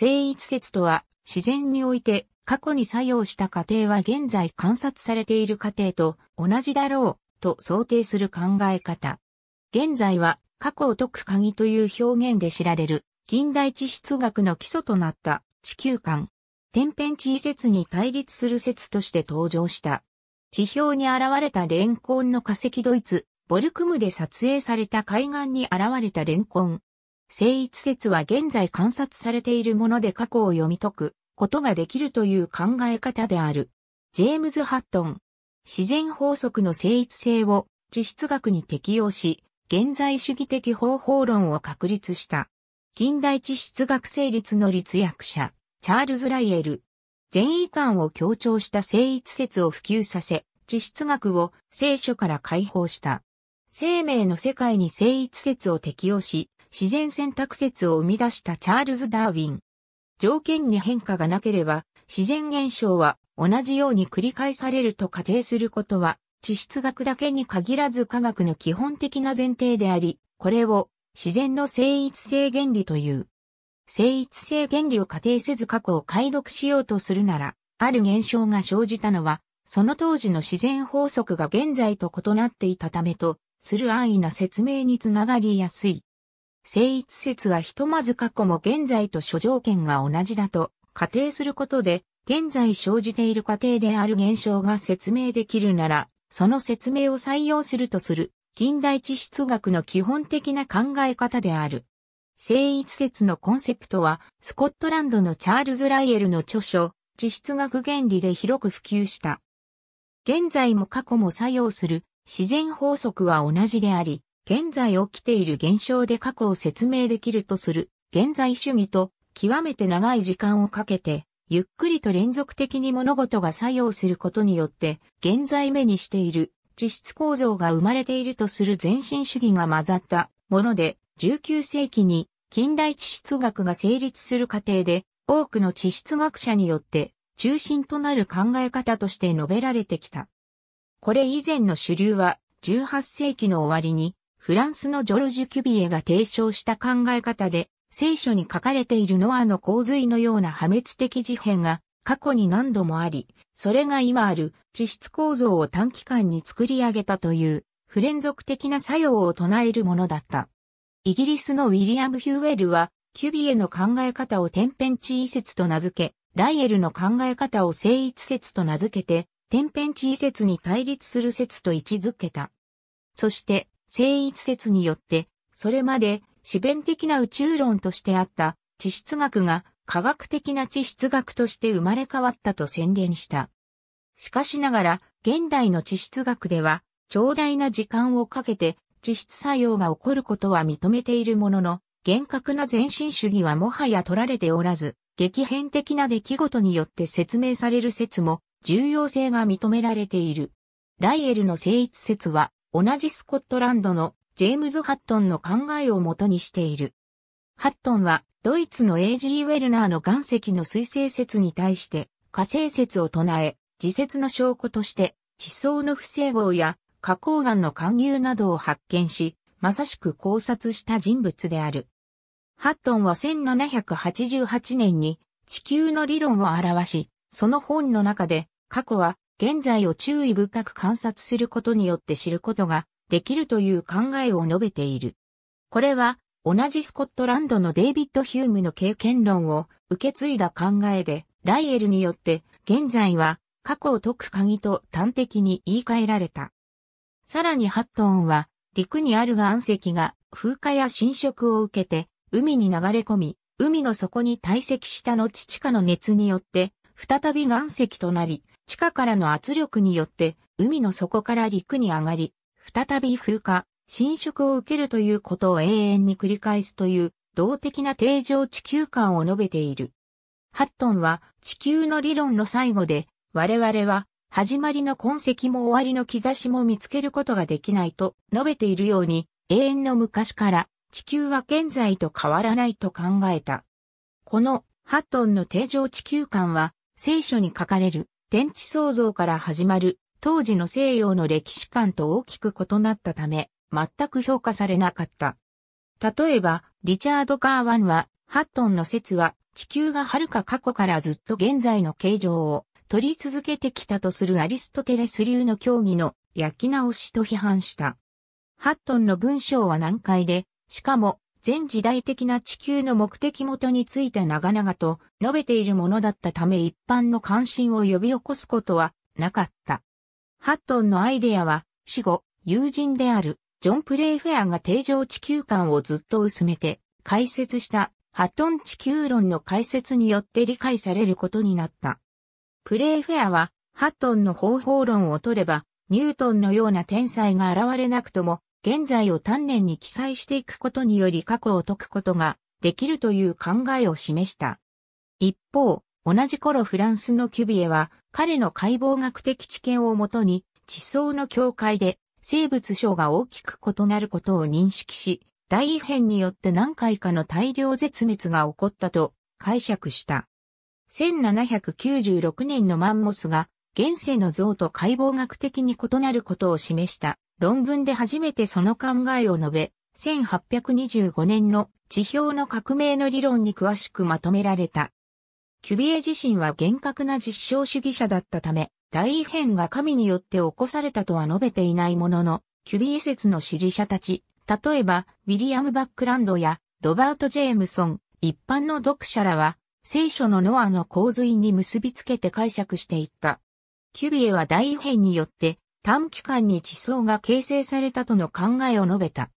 生一説とは、自然において過去に作用した過程は現在観察されている過程と同じだろうと想定する考え方。現在は過去を解く鍵という表現で知られる近代地質学の基礎となった地球観。天変地異説に対立する説として登場した。地表に現れたレンコンの化石ドイツ、ボルクムで撮影された海岸に現れたレンコン。聖一説は現在観察されているもので過去を読み解くことができるという考え方である。ジェームズ・ハットン。自然法則の聖一性を地質学に適用し、現在主義的方法論を確立した。近代地質学成立の立役者、チャールズ・ライエル。善意感を強調した聖一説を普及させ、地質学を聖書から解放した。生命の世界に聖一説を適用し、自然選択説を生み出したチャールズ・ダーウィン。条件に変化がなければ、自然現象は同じように繰り返されると仮定することは、地質学だけに限らず科学の基本的な前提であり、これを自然の生一性原理という。生一性原理を仮定せず過去を解読しようとするなら、ある現象が生じたのは、その当時の自然法則が現在と異なっていたためと、する安易な説明につながりやすい。聖一説はひとまず過去も現在と諸条件が同じだと仮定することで、現在生じている過程である現象が説明できるなら、その説明を採用するとする、近代地質学の基本的な考え方である。聖一説のコンセプトは、スコットランドのチャールズ・ライエルの著書、地質学原理で広く普及した。現在も過去も作用する自然法則は同じであり、現在起きている現象で過去を説明できるとする現在主義と極めて長い時間をかけてゆっくりと連続的に物事が作用することによって現在目にしている地質構造が生まれているとする前進主義が混ざったもので19世紀に近代地質学が成立する過程で多くの地質学者によって中心となる考え方として述べられてきた。これ以前の主流は18世紀の終わりにフランスのジョルジュ・キュビエが提唱した考え方で、聖書に書かれているノアの洪水のような破滅的事変が過去に何度もあり、それが今ある地質構造を短期間に作り上げたという不連続的な作用を唱えるものだった。イギリスのウィリアム・ヒューウェルは、キュビエの考え方を天変地異説と名付け、ライエルの考え方を聖一説と名付けて、天変地異説に対立する説と位置づけた。そして、正一説によって、それまで、自弁的な宇宙論としてあった地質学が科学的な地質学として生まれ変わったと宣伝した。しかしながら、現代の地質学では、長大な時間をかけて地質作用が起こることは認めているものの、厳格な前進主義はもはや取られておらず、激変的な出来事によって説明される説も重要性が認められている。ライエルの正一説は、同じスコットランドのジェームズ・ハットンの考えをもとにしている。ハットンはドイツの A.G. ウェルナーの岩石の水星説に対して火星説を唱え、自説の証拠として地層の不整合や花崗岩の貫入などを発見し、まさしく考察した人物である。ハットンは1788年に地球の理論を表し、その本の中で過去は現在を注意深く観察することによって知ることができるという考えを述べている。これは、同じスコットランドのデイビッド・ヒュームの経験論を受け継いだ考えで、ライエルによって、現在は過去を解く鍵と端的に言い換えられた。さらにハットンは、陸にある岩石が風化や侵食を受けて、海に流れ込み、海の底に堆積した後地下の熱によって、再び岩石となり、地下からの圧力によって海の底から陸に上がり、再び風化、侵食を受けるということを永遠に繰り返すという動的な定常地球観を述べている。ハットンは地球の理論の最後で我々は始まりの痕跡も終わりの兆しも見つけることができないと述べているように永遠の昔から地球は現在と変わらないと考えた。このハットンの定常地球観は聖書に書かれる天地創造から始まる当時の西洋の歴史観と大きく異なったため、全く評価されなかった。例えば、リチャード・カーワンは、ハットンの説は、地球が遥か過去からずっと現在の形状を取り続けてきたとするアリストテレス流の教義の焼き直しと批判した。ハットンの文章は難解で、しかも全時代的な地球の目的元について長々と述べているものだったため一般の関心を呼び起こすことはなかった。ハットンのアイデアは、死後、友人であるジョン・プレイフェアが定常地球観をずっと薄めて解説したハットン地球論の解説によって理解されることになった。プレイフェアは、ハットンの方法論を取れば、ニュートンのような天才が現れなくとも、現在を丹念に記載していくことにより過去を解くことができるという考えを示した。一方、同じ頃フランスのキュビエは彼の解剖学的知見をもとに地層の境界で生物章が大きく異なることを認識し、大異変によって何回かの大量絶滅が起こったと解釈した。1796年のマンモスが現世の像と解剖学的に異なることを示した論文で初めてその考えを述べ、1825年の地表の革命の理論に詳しくまとめられた。キュビエ自身は厳格な実証主義者だったため、大異変が神によって起こされたとは述べていないものの、キュビエ説の支持者たち、例えば、ウィリアム・バックランドや、ロバート・ジェームソン、一般の読者らは、聖書のノアの洪水に結びつけて解釈していった。キュビエは大異変によって、短期間に地層が形成されたとの考えを述べた。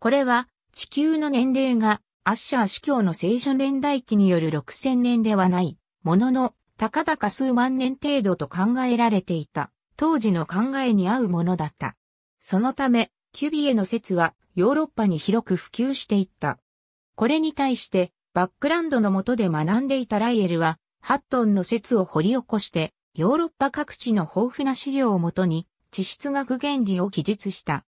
これは地球の年齢がアッシャー司教の聖書年代記による6000年ではない、ものの、高か数万年程度と考えられていた、当時の考えに合うものだった。そのため、キュビエの説はヨーロッパに広く普及していった。これに対して、バックランドの下で学んでいたライエルは、ハットンの説を掘り起こして、ヨーロッパ各地の豊富な資料をもとに、地質学原理を記述した。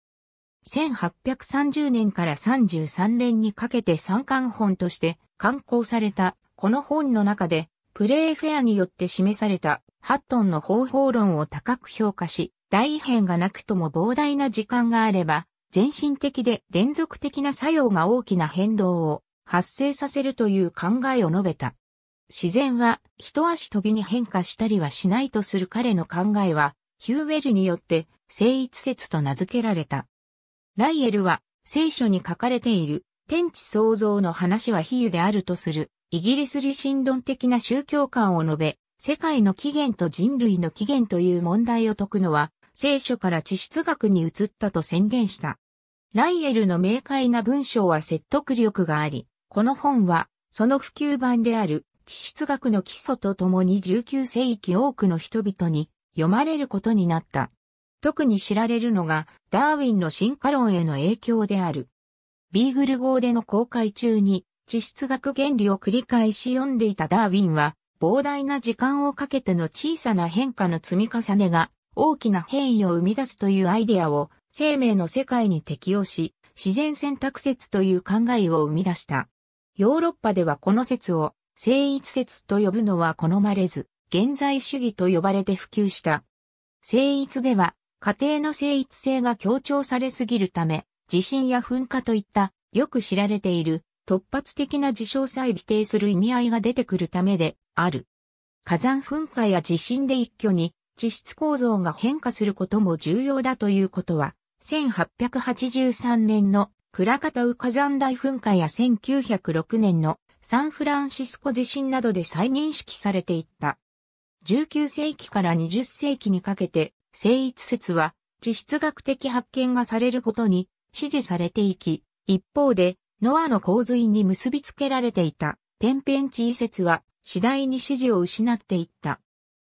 1830年から33年にかけて参観本として刊行されたこの本の中でプレーフェアによって示されたハットンの方法論を高く評価し、大異変がなくとも膨大な時間があれば、全身的で連続的な作用が大きな変動を発生させるという考えを述べた。自然は一足飛びに変化したりはしないとする彼の考えは、ヒューウェルによって聖一説と名付けられた。ライエルは聖書に書かれている天地創造の話は比喩であるとするイギリス理神論的な宗教観を述べ、世界の起源と人類の起源という問題を解くのは聖書から地質学に移ったと宣言した。ライエルの明快な文章は説得力があり、この本はその普及版である地質学の基礎とともに19世紀多くの人々に読まれることになった。特に知られるのがダーウィンの進化論への影響である。ビーグル号での公開中に地質学原理を繰り返し読んでいたダーウィンは膨大な時間をかけての小さな変化の積み重ねが大きな変異を生み出すというアイデアを生命の世界に適用し自然選択説という考えを生み出した。ヨーロッパではこの説を生一説と呼ぶのは好まれず、現在主義と呼ばれて普及した。聖逸では、家庭の聖逸性が強調されすぎるため、地震や噴火といった、よく知られている、突発的な事象さえ否定する意味合いが出てくるためで、ある。火山噴火や地震で一挙に、地質構造が変化することも重要だということは、1883年のクラカタウ火山大噴火や1906年のサンフランシスコ地震などで再認識されていった。19世紀から20世紀にかけて、聖一説は、地質学的発見がされることに支持されていき、一方で、ノアの洪水に結びつけられていた天変地異説は次第に支持を失っていった。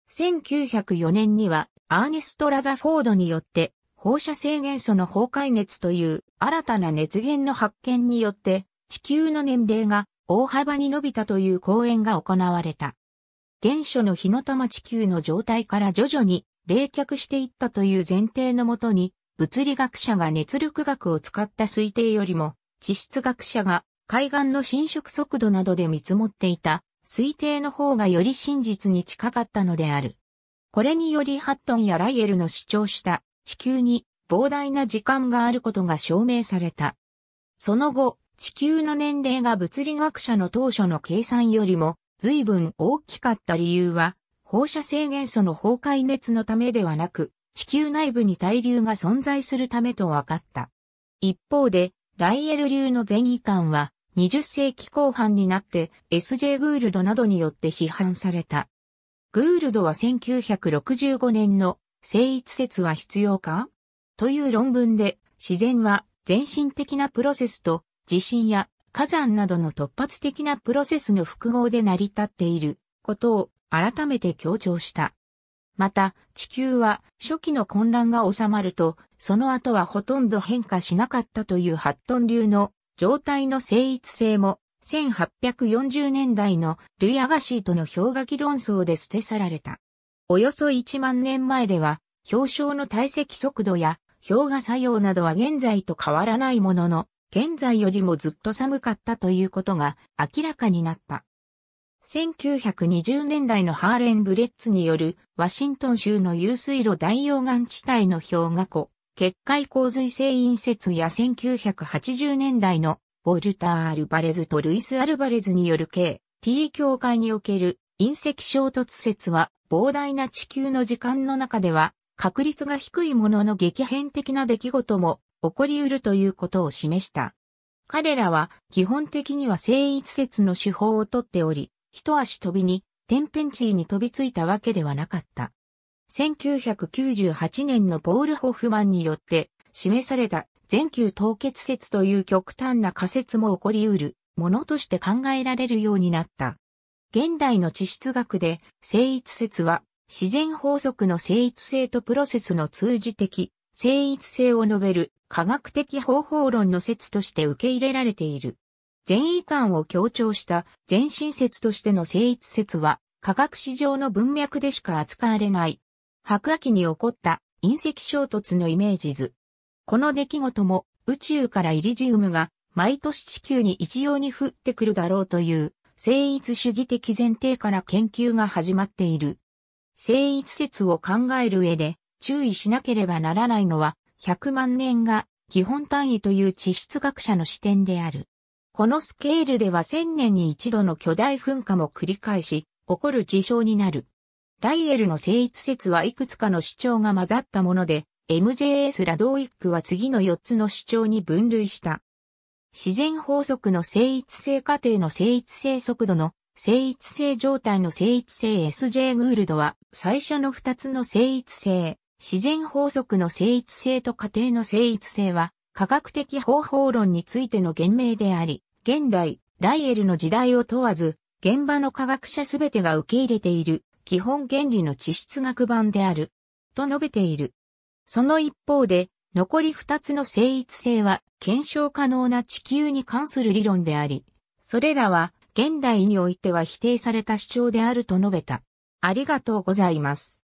1904年にはアーネスト・ラザフォードによって放射性元素の崩壊熱という新たな熱源の発見によって地球の年齢が大幅に伸びたという講演が行われた。原初の火の玉地球の状態から徐々に冷却していったという前提のもとに、物理学者が熱力学を使った推定よりも、地質学者が海岸の侵食速度などで見積もっていた推定の方がより真実に近かったのである。これによりハットンやライエルの主張した地球に膨大な時間があることが証明された。その後、地球の年齢が物理学者の当初の計算よりも随分大きかった理由は、放射性元素の崩壊熱のためではなく、地球内部に対流が存在するためと分かった。一方で、ライエル流の前遺感は、20世紀後半になって SJ グールドなどによって批判された。グールドは1965年の生一説は必要かという論文で自然は全身的なプロセスと地震や火山などの突発的なプロセスの複合で成り立っていることを改めて強調した。また、地球は初期の混乱が収まると、その後はほとんど変化しなかったというハットン流の状態の成一性も、1840年代のルイ・アガシーとの氷河期論争で捨て去られた。およそ1万年前では、氷床の堆積速度や氷河作用などは現在と変わらないものの、現在よりもずっと寒かったということが明らかになった。1920年代のハーレン・ブレッツによるワシントン州の有水路大溶岩地帯の氷河湖、結界洪水性隕雪や1980年代のボルター・アルバレズとルイス・アルバレズによる K.T. 協会における隕石衝突説は膨大な地球の時間の中では確率が低いものの激変的な出来事も起こり得るということを示した。彼らは基本的には聖一説の手法をとっており、一足飛びに天変地異に飛びついたわけではなかった。1998年のポール・ホフマンによって示された全球凍結説という極端な仮説も起こり得るものとして考えられるようになった。現代の地質学で、聖一説は自然法則の聖一性とプロセスの通じ的聖一性を述べる科学的方法論の説として受け入れられている。善意感を強調した全身説としての聖一説は科学史上の文脈でしか扱われない。白亜紀に起こった隕石衝突のイメージ図。この出来事も宇宙からイリジウムが毎年地球に一様に降ってくるだろうという聖一主義的前提から研究が始まっている。聖一説を考える上で注意しなければならないのは、100万年が基本単位という地質学者の視点である。このスケールでは1000年に一度の巨大噴火も繰り返し、起こる事象になる。ライエルの聖一説はいくつかの主張が混ざったもので、MJS ラドウイックは次の4つの主張に分類した。自然法則の聖一性過程の聖一性速度の聖一性状態の聖一性 SJ グールドは最初の2つの聖一性自然法則の成一性と過程の成一性は、科学的方法論についての言明であり、現代、ライエルの時代を問わず、現場の科学者すべてが受け入れている、基本原理の地質学版である、と述べている。その一方で、残り二つの成一性は、検証可能な地球に関する理論であり、それらは、現代においては否定された主張であると述べた。ありがとうございます。